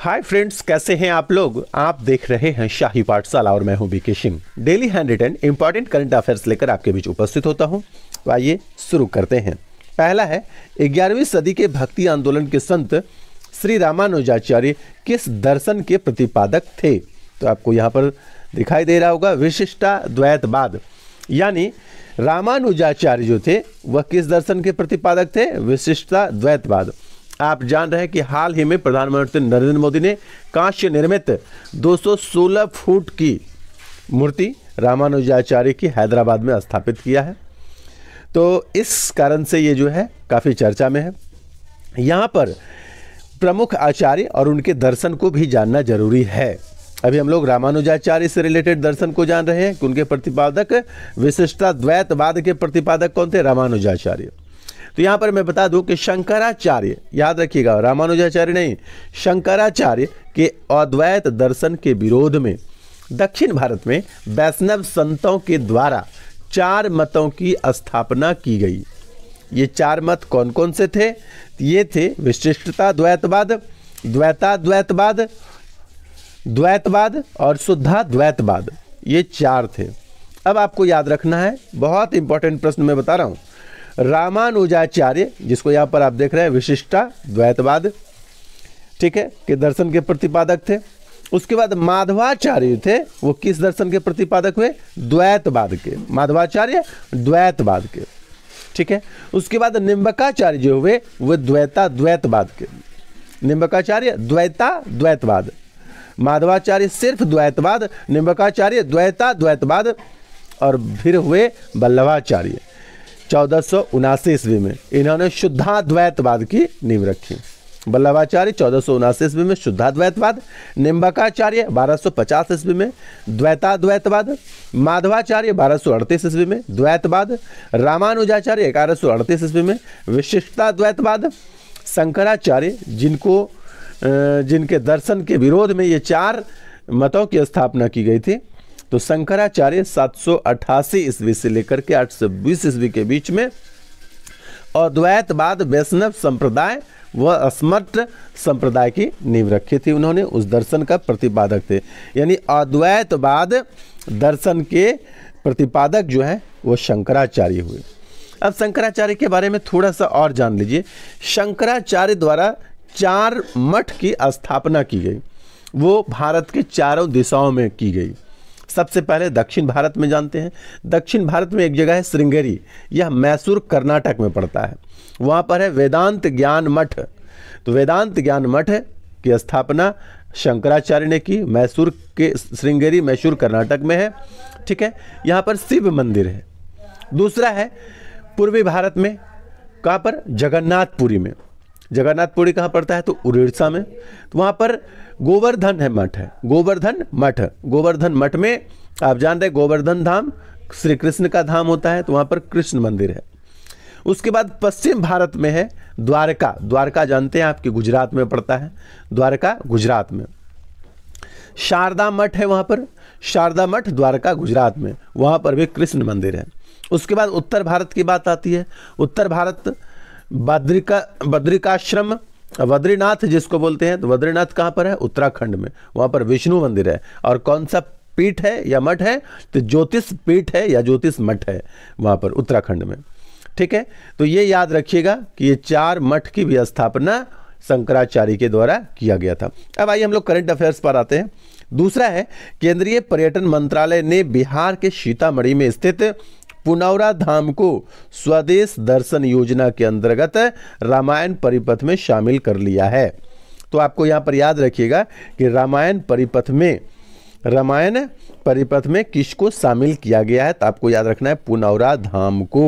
hi friends कैसे हैं आप लोग आप देख रहे हैं शाही पाठशाला और मैं हूं BK Singh daily handwritten important current affairs लेकर आपके बीच उपस्थित होता हूं तो आइए शुरू करते हैं पहला है ग्यारहवीं सदी के भक्ति आंदोलन के संत श्री रामानुजाचार्य किस दर्शन के प्रतिपादक थे तो आपको यहाँ पर दिखाई दे रहा होगा विशिष्टा द्वैतवाद यानी रामानुजाचार्य जो थे वह किस दर्शन के प्रतिपादक थे विशिष्टा द्वैतवाद आप जान रहे हैं कि हाल ही में प्रधानमंत्री नरेंद्र मोदी ने कांस्य निर्मित 216 फुट की मूर्ति रामानुजाचार्य की हैदराबाद में स्थापित किया है तो इस कारण से ये जो है काफ़ी चर्चा में है यहाँ पर प्रमुख आचार्य और उनके दर्शन को भी जानना जरूरी है अभी हम लोग रामानुजाचार्य से रिलेटेड दर्शन को जान रहे हैं कि उनके प्रतिपादक विशिष्टा द्वैतवाद के प्रतिपादक कौन थे रामानुजाचार्य तो यहाँ पर मैं बता दूँ कि शंकराचार्य याद रखिएगा रामानुजाचार्य नहीं शंकराचार्य के अद्वैत दर्शन के विरोध में दक्षिण भारत में वैष्णव संतों के द्वारा चार मतों की स्थापना की गई ये चार मत कौन कौन से थे ये थे विशिष्टता द्वैतवाद द्वैता द्वैतवाद द्वैतवाद और शुद्धा द्वैतवाद ये चार थे अब आपको याद रखना है बहुत इंपॉर्टेंट प्रश्न मैं बता रहा हूँ रामानुजाचार्य जिसको यहाँ पर आप देख रहे हैं विशिष्टा द्वैतवाद ठीक है के दर्शन के प्रतिपादक थे उसके बाद माधवाचार्य थे वो किस दर्शन के प्रतिपादक हुए द्वैतवाद के माधवाचार्य द्वैतवाद के ठीक है उसके बाद निम्बकाचार्य जो हुए वे द्वैता द्वैतवाद के निम्बकाचार्य द्वैता द्वैतवाद माधवाचार्य सिर्फ द्वैतवाद निम्बकाचार्य द्वैता द्वैतवाद और फिर हुए बल्लभाचार्य चौदह सौ उनासी ईस्वी में इन्होंने शुद्धाद्वैतवाद की नींव रखी बल्लभाचार्य चौदह सौ उनासी ईस्वी में शुद्धाद्वैतवाद निम्बकाचार्य बारह सौ पचास ईस्वी में द्वैताद्वैतवाद माधवाचार्य बारह सौ अड़तीस ईस्वी में द्वैतवाद रामानुजाचार्य ग्यारह सौ अड़तीस ईस्वी में विशिष्टाद्वैतवाद शंकराचार्य जिनको जिनके दर्शन के विरोध में ये चार मतों की स्थापना की गई थी तो शंकराचार्य सात सौ ईस्वी से लेकर के आठ सौ बीस ईस्वी के बीच में अद्वैतवाद वैष्णव संप्रदाय व अस्मट संप्रदाय की नींव रखी थी उन्होंने उस दर्शन का प्रतिपादक थे यानी अद्वैतवाद दर्शन के प्रतिपादक जो हैं वो शंकराचार्य हुए अब शंकराचार्य के बारे में थोड़ा सा और जान लीजिए शंकराचार्य द्वारा चार मठ की स्थापना की गई वो भारत के चारों दिशाओं में की गई सबसे पहले दक्षिण भारत में जानते हैं दक्षिण भारत में एक जगह है श्रृंगेरी यह मैसूर कर्नाटक में पड़ता है वहाँ पर है वेदांत ज्ञान मठ तो वेदांत ज्ञान मठ की स्थापना शंकराचार्य ने की मैसूर के श्रृंगेरी मैसूर कर्नाटक में है ठीक है यहाँ पर शिव मंदिर है दूसरा है पूर्वी भारत में कहाँ पर जगन्नाथपुरी में जगन्नाथपुरी कहाँ पड़ता है तो उड़ीसा में तो वहाँ पर गोवर्धन है मठ है गोवर्धन मठ गोवर्धन मठ में आप जानते हैं गोवर्धन धाम श्री कृष्ण का धाम होता है तो वहाँ पर कृष्ण मंदिर है उसके बाद पश्चिम भारत में है द्वारका द्वारका जानते हैं आपके गुजरात में पड़ता है द्वारका गुजरात में शारदा मठ है वहाँ पर शारदा मठ द्वारका गुजरात में वहाँ पर भी कृष्ण मंदिर है उसके बाद उत्तर भारत की बात आती है उत्तर भारत बद्रिका बद्रिकाश्रम बद्रीनाथ जिसको बोलते हैं तो बद्रीनाथ कहां पर है उत्तराखंड में वहां पर विष्णु मंदिर है और कौन सा पीठ है या मठ है तो ज्योतिष पीठ है या ज्योतिष मठ है वहां पर उत्तराखंड में ठीक है तो ये याद रखिएगा कि ये चार मठ की भी स्थापना शंकराचार्य के द्वारा किया गया था अब आइए हम लोग करंट अफेयर्स पर आते हैं दूसरा है केंद्रीय पर्यटन मंत्रालय ने बिहार के सीतामढ़ी में स्थित पुनौरा धाम को स्वदेश दर्शन योजना के अंतर्गत रामायण परिपथ में शामिल कर लिया है तो आपको यहाँ पर याद रखिएगा कि रामायण परिपथ में रामायण परिपथ में किसको शामिल किया गया है तो आपको याद रखना है पुनौरा धाम को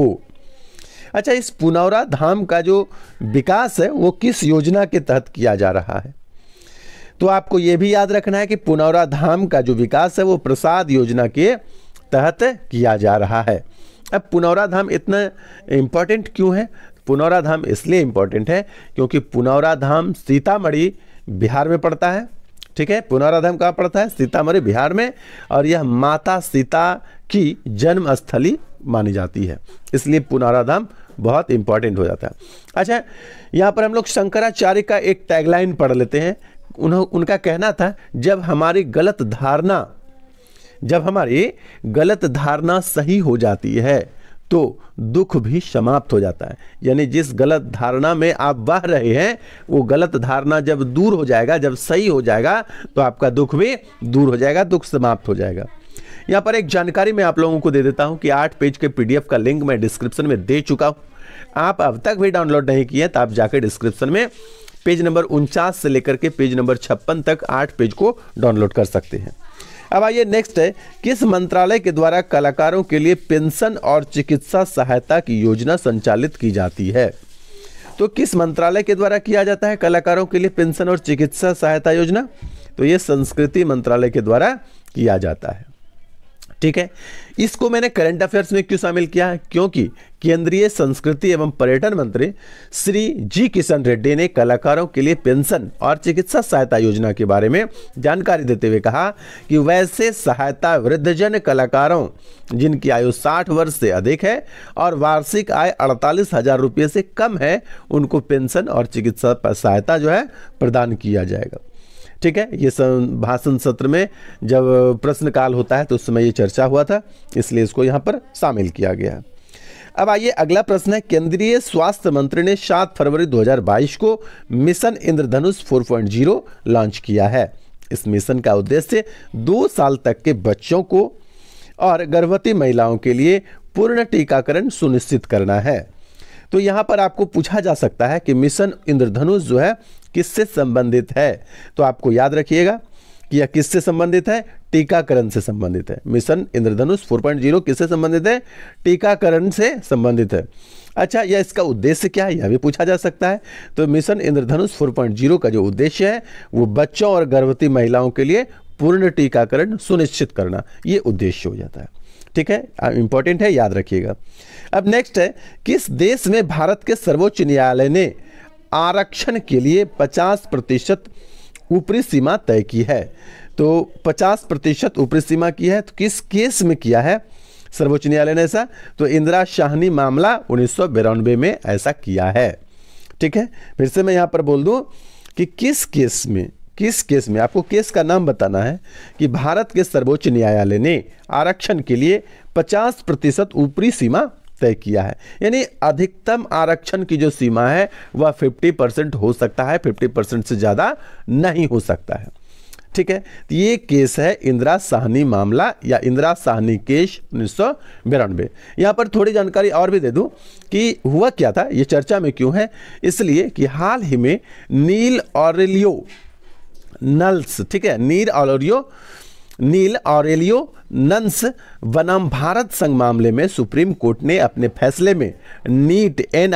अच्छा इस पुनौरा धाम का जो विकास है वो किस योजना के तहत किया जा रहा है तो आपको ये भी याद रखना है कि पुनौरा धाम का जो विकास है वो प्रसाद योजना के तहत किया जा रहा है अब पुनौरा धाम इतना इम्पोर्टेंट क्यों है पुनौरा धाम इसलिए इम्पोर्टेंट है क्योंकि पुनौरा धाम सीतामढ़ी बिहार में पड़ता है ठीक है पुनौरा धाम कहाँ पड़ता है सीतामढ़ी बिहार में और यह माता सीता की जन्म स्थली मानी जाती है इसलिए पुनौरा धाम बहुत इंपॉर्टेंट हो जाता है अच्छा यहाँ पर हम लोग शंकराचार्य का एक टैगलाइन पढ़ लेते हैं उन्हों उनका कहना था जब हमारी गलत धारणा जब हमारी गलत धारणा सही हो जाती है तो दुख भी समाप्त हो जाता है यानी जिस गलत धारणा में आप बह रहे हैं वो गलत धारणा जब दूर हो जाएगा जब सही हो जाएगा तो आपका दुख भी दूर हो जाएगा दुख समाप्त हो जाएगा यहाँ पर एक जानकारी मैं आप लोगों को दे देता हूँ कि आठ पेज के पीडीएफ का लिंक मैं डिस्क्रिप्शन में दे चुका हूँ आप अब तक भी डाउनलोड नहीं किए तो आप जाकर डिस्क्रिप्शन में पेज नंबर उनचास से लेकर के पेज नंबर छप्पन तक आठ पेज को डाउनलोड कर सकते हैं अब आइए नेक्स्ट है किस मंत्रालय के द्वारा कलाकारों के लिए पेंशन और चिकित्सा सहायता की योजना संचालित की जाती है तो किस मंत्रालय के द्वारा किया जाता है कलाकारों के लिए पेंशन और चिकित्सा सहायता योजना तो ये संस्कृति मंत्रालय के द्वारा किया जाता है ठीक है इसको मैंने करंट अफेयर्स में क्यों शामिल किया है क्योंकि केंद्रीय संस्कृति एवं पर्यटन मंत्री श्री जी किशन रेड्डी ने कलाकारों के लिए पेंशन और चिकित्सा सहायता योजना के बारे में जानकारी देते हुए कहा कि वैसे सहायता वृद्धजन कलाकारों जिनकी आयु 60 वर्ष से अधिक है और वार्षिक आय अड़तालीस हजार रुपये से कम है उनको पेंशन और चिकित्सा सहायता जो है प्रदान किया जाएगा ठीक है ये भाषण सत्र में जब प्रश्नकाल होता है तो उस समय ये चर्चा हुआ था इसलिए इसको यहाँ पर शामिल किया गया अब आइए अगला प्रश्न है केंद्रीय स्वास्थ्य मंत्री ने 7 फरवरी 2022 को मिशन इंद्रधनुष 4.0 लॉन्च किया है इस मिशन का उद्देश्य दो साल तक के बच्चों को और गर्भवती महिलाओं के लिए पूर्ण टीकाकरण सुनिश्चित करना है तो यहाँ पर आपको पूछा जा सकता है कि मिशन इंद्रधनुष जो है किससे संबंधित है तो आपको याद रखिएगा कि यह किससे संबंधित है टीकाकरण से संबंधित है मिशन इंद्रधनुष 4.0 किससे संबंधित है टीकाकरण से संबंधित है अच्छा यह इसका उद्देश्य क्या है यह भी पूछा जा सकता है तो मिशन इंद्रधनुष 4.0 का जो उद्देश्य है वो बच्चों और गर्भवती महिलाओं के लिए पूर्ण टीकाकरण सुनिश्चित करना ये उद्देश्य हो जाता है ठीक है इंपॉर्टेंट है याद रखिएगा अब नेक्स्ट है किस देश में भारत के सर्वोच्च न्यायालय ने आरक्षण के लिए 50 प्रतिशत ऊपरी सीमा तय की है तो 50 प्रतिशत ऊपरी सीमा की है तो किस केस में किया है सर्वोच्च न्यायालय ने ऐसा तो इंदिरा शाहनी मामला उन्नीस में ऐसा किया है ठीक है फिर से मैं यहाँ पर बोल दूं कि किस केस में किस केस में आपको केस का नाम बताना है कि भारत के सर्वोच्च न्यायालय ने आरक्षण के लिए 50 प्रतिशत ऊपरी सीमा तय किया है यानी अधिकतम आरक्षण की जो सीमा है वह 50 परसेंट हो सकता है 50 परसेंट से ज़्यादा नहीं हो सकता है ठीक है तो ये केस है इंदिरा साहनी मामला या इंदिरा साहनी केस उन्नीस सौ बिरानवे यहाँ पर थोड़ी जानकारी और भी दे दूँ कि हुआ क्या था ये चर्चा में क्यों है इसलिए कि हाल ही में नील ऑरेलियो नल्स ठीक है नीर ऑलोरियो नील ऑरेलियो नंस बनाम भारत संघ मामले में सुप्रीम कोर्ट ने अपने फैसले में नीट एन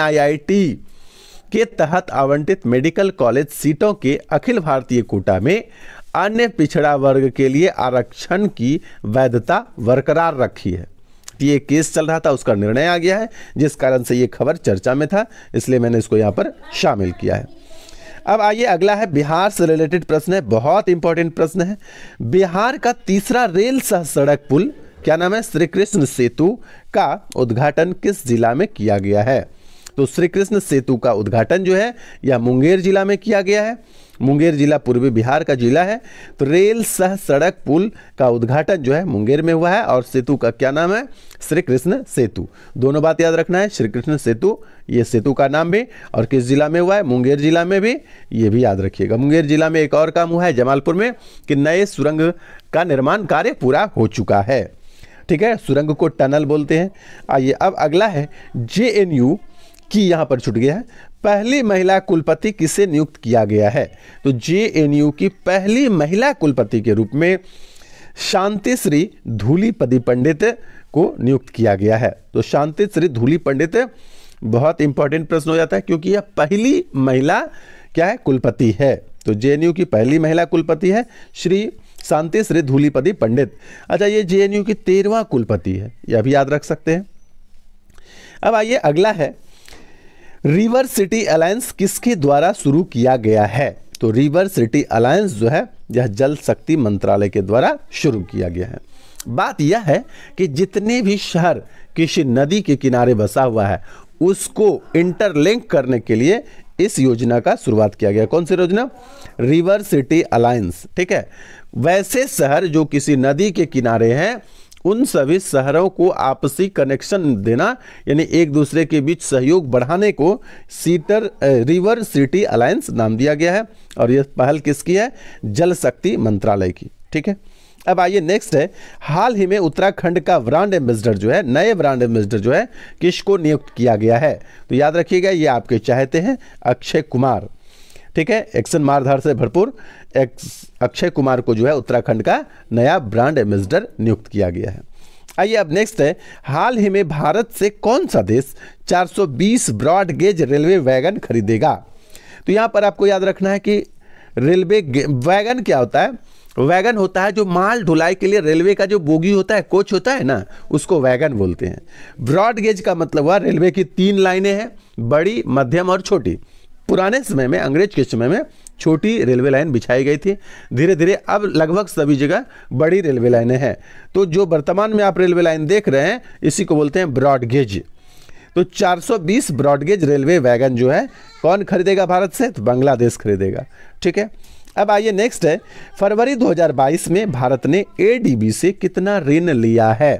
के तहत आवंटित मेडिकल कॉलेज सीटों के अखिल भारतीय कोटा में अन्य पिछड़ा वर्ग के लिए आरक्षण की वैधता बरकरार रखी है ये केस चल रहा था उसका निर्णय आ गया है जिस कारण से ये खबर चर्चा में था इसलिए मैंने इसको यहाँ पर शामिल किया है अब आइए अगला है बिहार से रिलेटेड प्रश्न है बहुत इंपॉर्टेंट प्रश्न है बिहार का तीसरा रेल सह सड़क पुल क्या नाम है श्री कृष्ण सेतु का उद्घाटन किस जिला में किया गया है तो श्री कृष्ण सेतु का उद्घाटन जो है यह मुंगेर जिला में किया गया है मुंगेर जिला पूर्वी बिहार का जिला है तो रेल सह सड़क पुल का उद्घाटन जो है मुंगेर में हुआ है और सेतु का क्या नाम है श्री कृष्ण सेतु दोनों बात याद रखना है श्री कृष्ण सेतु ये सेतु का नाम भी और किस जिला में हुआ है मुंगेर जिला में भी ये भी याद रखिएगा मुंगेर जिला में एक और काम हुआ है जमालपुर में कि नए सुरंग का निर्माण कार्य पूरा हो चुका है ठीक है सुरंग को टनल बोलते हैं आइए अब अगला है जे की यहाँ पर छुट गया है पहली महिला कुलपति किसे नियुक्त किया गया है तो जे की पहली महिला कुलपति के रूप में शांति श्री धूलीपति पंडित को नियुक्त किया गया है तो शांति श्री धूली पंडित बहुत इंपॉर्टेंट प्रश्न हो जाता है क्योंकि यह पहली महिला क्या है कुलपति है तो जे की पहली महिला कुलपति है श्री शांति श्री धूलीपति पंडित अच्छा ये जे की तेरवा कुलपति है यह भी याद रख सकते हैं अब आइए अगला है रिवर सिटी अलायंस किसके द्वारा शुरू किया गया है तो रिवर सिटी अलायंस जो है यह जल शक्ति मंत्रालय के द्वारा शुरू किया गया है बात यह है कि जितने भी शहर किसी नदी के किनारे बसा हुआ है उसको इंटरलिंक करने के लिए इस योजना का शुरुआत किया गया कौन सी योजना रिवर सिटी अलायंस ठीक है वैसे शहर जो किसी नदी के किनारे हैं उन सभी शहरों को आपसी कनेक्शन देना यानी एक दूसरे के बीच सहयोग बढ़ाने को सीटर रिवर सिटी अलायंस नाम दिया गया है और यह पहल किसकी है जल शक्ति मंत्रालय की ठीक है अब आइए नेक्स्ट है हाल ही में उत्तराखंड का ब्रांड एम्बेसडर जो है नए ब्रांड एम्बेसडर जो है किसको नियुक्त किया गया है तो याद रखिएगा ये आपके चाहते हैं अक्षय कुमार ठीक है एक्शन मारधार से भरपूर अक्षय कुमार को जो है उत्तराखंड का नया ब्रांड एम्बेसडर नियुक्त किया गया है आइए अब नेक्स्ट है हाल ही में भारत से कौन सा देश 420 ब्रॉड गेज रेलवे वैगन खरीदेगा तो यहाँ पर आपको याद रखना है कि रेलवे वैगन क्या होता है वैगन होता है जो माल ढुलाई के लिए रेलवे का जो बोगी होता है कोच होता है ना उसको वैगन बोलते हैं ब्रॉड गेज का मतलब हुआ रेलवे की तीन लाइनें हैं बड़ी मध्यम और छोटी पुराने समय में अंग्रेज के समय में छोटी रेलवे लाइन बिछाई गई थी धीरे धीरे अब लगभग सभी जगह बड़ी रेलवे लाइनें हैं तो जो वर्तमान में आप रेलवे लाइन देख रहे हैं इसी को बोलते हैं ब्रॉडगेज तो 420 ब्रॉडगेज रेलवे वैगन जो है कौन खरीदेगा भारत से तो बांग्लादेश खरीदेगा ठीक है अब आइए नेक्स्ट है फरवरी 2022 में भारत ने एडीबी से कितना ऋण लिया है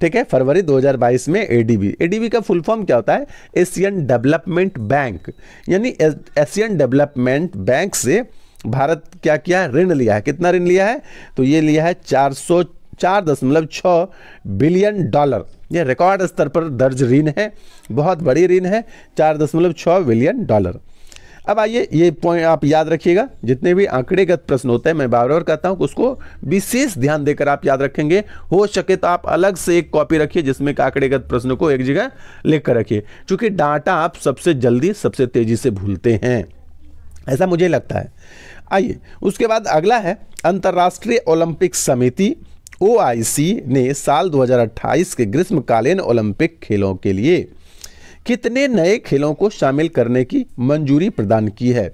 ठीक है फरवरी 2022 में एडीबी एडीबी का फुल फॉर्म क्या होता है एशियन डेवलपमेंट बैंक यानी एशियन डेवलपमेंट बैंक से भारत क्या किया ऋण लिया है कितना ऋण लिया है तो ये लिया है चार सौ चार दशमलव छः बिलियन डॉलर ये रिकॉर्ड स्तर पर दर्ज ऋण है बहुत बड़ी ऋण है चार दशमलव छः बिलियन डॉलर अब आइए ये पॉइंट आप याद रखिएगा जितने भी आंकड़ेगत प्रश्न होते हैं मैं बार बार कहता हूँ उसको विशेष ध्यान देकर आप याद रखेंगे हो सके तो आप अलग से एक कॉपी रखिए जिसमें आंकड़ेगत प्रश्नों को एक जगह लिख कर रखिए क्योंकि डाटा आप सबसे जल्दी सबसे तेज़ी से भूलते हैं ऐसा मुझे लगता है आइए उसके बाद अगला है अंतर्राष्ट्रीय ओलंपिक समिति ओ ने साल दो के ग्रीष्मकालीन ओलंपिक खेलों के लिए कितने नए खेलों को शामिल करने की मंजूरी प्रदान की है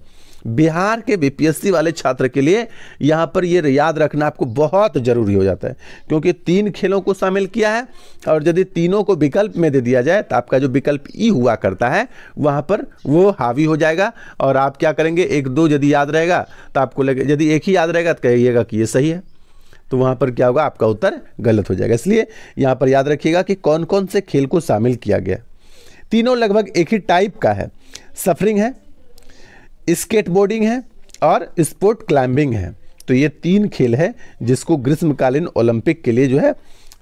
बिहार के बीपीएससी वाले छात्र के लिए यहाँ पर ये याद रखना आपको बहुत ज़रूरी हो जाता है क्योंकि तीन खेलों को शामिल किया है और यदि तीनों को विकल्प में दे दिया जाए तो आपका जो विकल्प ई हुआ करता है वहाँ पर वो हावी हो जाएगा और आप क्या करेंगे एक दो यदि याद रहेगा तो आपको लगे यदि एक ही याद रहेगा तो कहिएगा कि ये सही है तो वहाँ पर क्या होगा आपका उत्तर गलत हो जाएगा इसलिए यहाँ पर याद रखिएगा कि कौन कौन से खेल को शामिल किया गया तीनों लगभग एक ही टाइप का है सफरिंग है स्केटबोर्डिंग है और स्पोर्ट क्लाइंबिंग है तो ये तीन खेल है जिसको ग्रीष्मकालीन ओलंपिक के लिए जो है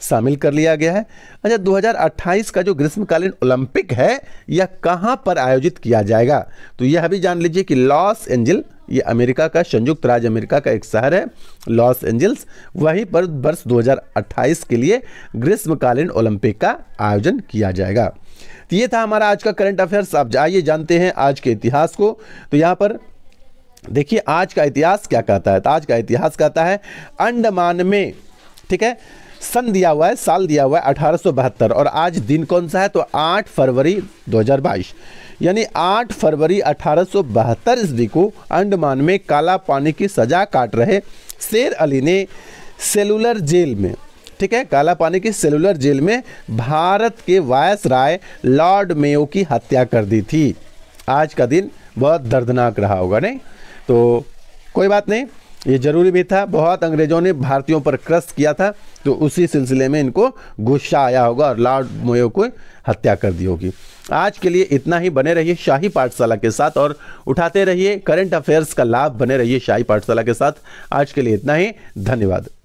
शामिल कर लिया गया है अच्छा 2028 का जो ग्रीष्मकालीन ओलंपिक है यह कहाँ पर आयोजित किया जाएगा तो यह भी जान लीजिए कि लॉस एंजल ये अमेरिका का संयुक्त राज्य अमेरिका का एक शहर है लॉस एंजल्स वहीं पर वर्ष 2028 के लिए ग्रीष्मकालीन ओलंपिक का आयोजन किया जाएगा तो ये था हमारा आज का करंट अफेयर्स आप जाइए जानते हैं आज के इतिहास को तो यहाँ पर देखिए आज का इतिहास क्या कहता है तो आज का इतिहास कहता है अंडमान में ठीक है सन दिया हुआ है साल दिया हुआ है अठारह और आज दिन कौन सा है तो 8 फरवरी 2022 यानी 8 फरवरी अठारह ईस्वी को अंडमान में काला पानी की सजा काट रहे शेर अली ने सेलुलर जेल में ठीक है काला पानी की सेलुलर जेल में भारत के वायस राय लॉर्ड मेयो की हत्या कर दी थी आज का दिन बहुत दर्दनाक रहा होगा नहीं तो कोई बात नहीं ये जरूरी भी था बहुत अंग्रेजों ने भारतीयों पर क्रस किया था तो उसी सिलसिले में इनको गुस्सा आया होगा और लॉर्ड मोयो को हत्या कर दी होगी आज के लिए इतना ही बने रहिए शाही पाठशाला के साथ और उठाते रहिए करंट अफेयर्स का लाभ बने रहिए शाही पाठशाला के साथ आज के लिए इतना ही धन्यवाद